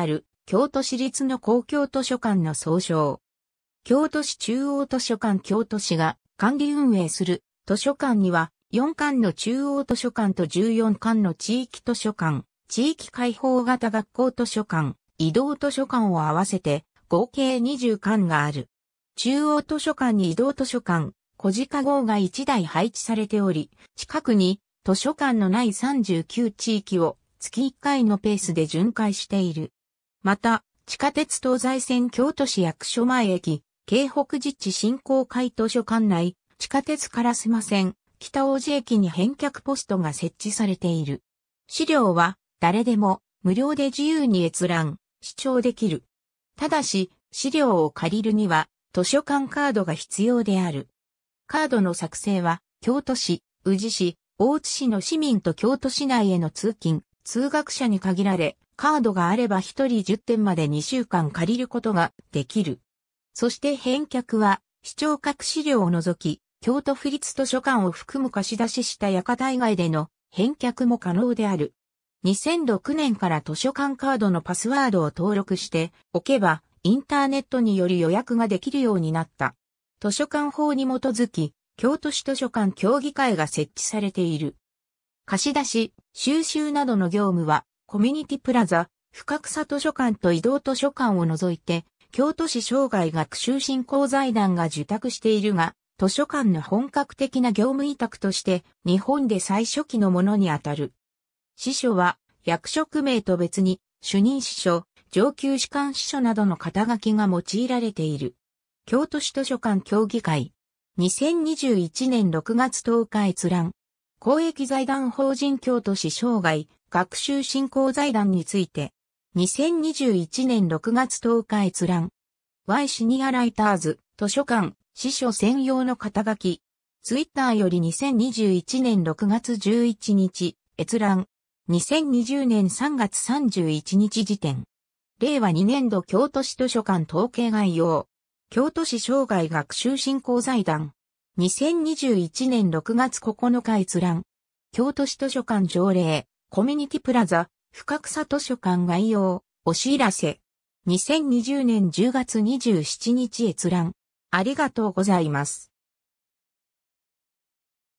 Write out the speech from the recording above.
ある京都市立の公共図書館の総称。京都市中央図書館京都市が管理運営する図書館には4館の中央図書館と14館の地域図書館、地域開放型学校図書館、移動図書館を合わせて合計20館がある。中央図書館に移動図書館、小鹿号が1台配置されており、近くに図書館のない39地域を月1回のペースで巡回している。また、地下鉄東西線京都市役所前駅、京北実地振興会図書館内、地下鉄烏丸線、北大路駅に返却ポストが設置されている。資料は、誰でも、無料で自由に閲覧、視聴できる。ただし、資料を借りるには、図書館カードが必要である。カードの作成は、京都市、宇治市、大津市の市民と京都市内への通勤、通学者に限られ、カードがあれば1人10点まで2週間借りることができる。そして返却は、視聴覚資料を除き、京都府立図書館を含む貸し出しした館以外での返却も可能である。2006年から図書館カードのパスワードを登録しておけば、インターネットにより予約ができるようになった。図書館法に基づき、京都市図書館協議会が設置されている。貸し出し、収集などの業務は、コミュニティプラザ、深草図書館と移動図書館を除いて、京都市生涯学習振興財団が受託しているが、図書館の本格的な業務委託として、日本で最初期のものにあたる。司書は、役職名と別に、主任司書、上級士官司書などの肩書きが用いられている。京都市図書館協議会。2021年6月10日閲覧。公益財団法人京都市生涯学習振興財団について、2021年6月10日閲覧。Y シニアライターズ、図書館、司書専用の肩書き。ツイッターより2021年6月11日、閲覧。2020年3月31日時点。令和2年度京都市図書館統計概要。京都市生涯学習振興財団。2021年6月9日閲覧。京都市図書館条例、コミュニティプラザ、深草図書館概要、お知らせ。2020年10月27日閲覧。ありがとうございます。